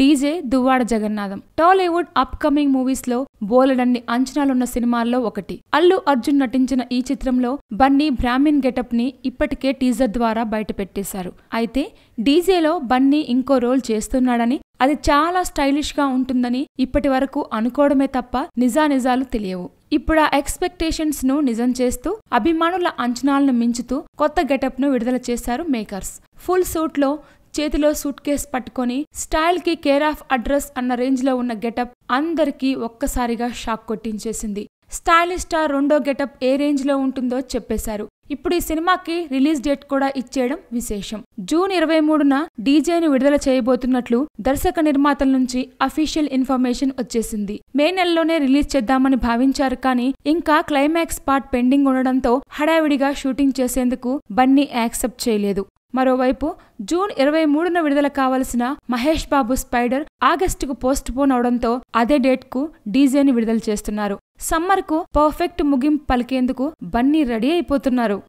DJ Duvvada Jagannadham Tollywood upcoming movies లో బోలెడన్ని అంచనాలున్న సినిమాల్లో ఒకటి అల్లు అర్జున్ నటించిన ఈ చిత్రంలో బన్నీ బ్రాహ్మిన్ గెటప్ ని ఇప్పటికే టీజర్ ద్వారా బయటపెట్టేశారు అయితే డీజేలో బన్నీ ఇంకో రోల్ చేస్తున్నాడని అది చాలా స్టైలిష్ గా ఉంటుందని ఇప్పటి వరకు అనుకోవడమే తప్ప నిజానిజాలు తెలియవు ఇప్పుడు ఆ ఎక్స్పెక్టేషన్స్ ను నిజం చేస్తూ అభిమానుల అంచనాలను మించుతూ కొత్త గెటప్ ను విడుదల చేశారు మేకర్స్ ఫుల్ సూట్ లో చేతిలో సూట్ కేస్ పట్టుకొని స్టైల్ కి కేర్ ఆఫ్ అడ్రస్ అన్న రేంజ్ లో ఉన్న గెటప్ అందరికీ ఒక్కసారిగా షాక్ కొట్టించేసింది స్టైలిష్ స్టార్ రెండో గెటప్ ఏ రేంజ్ లో ఉంటుందో చెప్పేశారు ఇప్పుడు ఈ సినిమాకి రిలీజ్ డేట్ కూడా ఇచ్చేయడం విశేషం జూన్ ఇరవై మూడున డీజేను విడుదల చేయబోతున్నట్లు దర్శక నిర్మాతల నుంచి అఫీషియల్ ఇన్ఫర్మేషన్ వచ్చేసింది మే నెలలోనే రిలీజ్ చేద్దామని భావించారు కానీ ఇంకా క్లైమాక్స్ పార్ట్ పెండింగ్ ఉండడంతో హడావిడిగా షూటింగ్ చేసేందుకు బన్నీ యాక్సెప్ట్ చేయలేదు మరోవైపు జూన్ ఇరవై మూడున విడుదల కావలసిన మహేష్ బాబు స్పైడర్ ఆగస్టుకు పోస్ట్ పోన్ అవడంతో అదే డేట్కు డీజేని విడుదల చేస్తున్నారు సమ్మర్కు పర్ఫెక్ట్ ముగింపు పలికేందుకు బన్నీ రెడీ అయిపోతున్నారు